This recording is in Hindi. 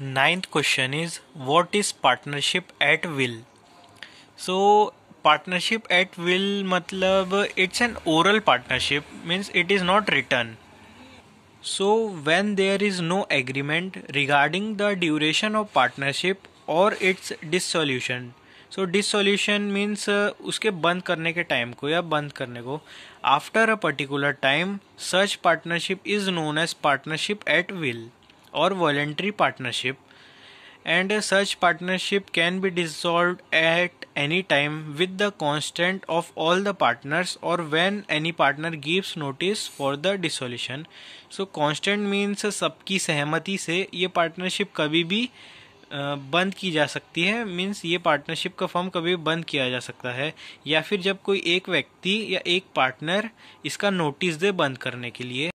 ninth question is what is partnership at will so partnership at will मतलब it's an oral partnership means it is not written so when there is no agreement regarding the duration of partnership और it's dissolution so dissolution means उसके बंद करने के टाइम को या बंद करने को after a particular time such partnership is known as partnership at will और voluntary partnership and such partnership can be dissolved at any time with the consent of all the partners और when any partner gives notice for the dissolution so consent means सबकी सहमति से ये पार्टनरशिप कभी भी बंद की जा सकती है मीन्स ये पार्टनरशिप का फॉर्म कभी बंद किया जा सकता है या फिर जब कोई एक व्यक्ति या एक पार्टनर इसका नोटिस दे बंद करने के लिए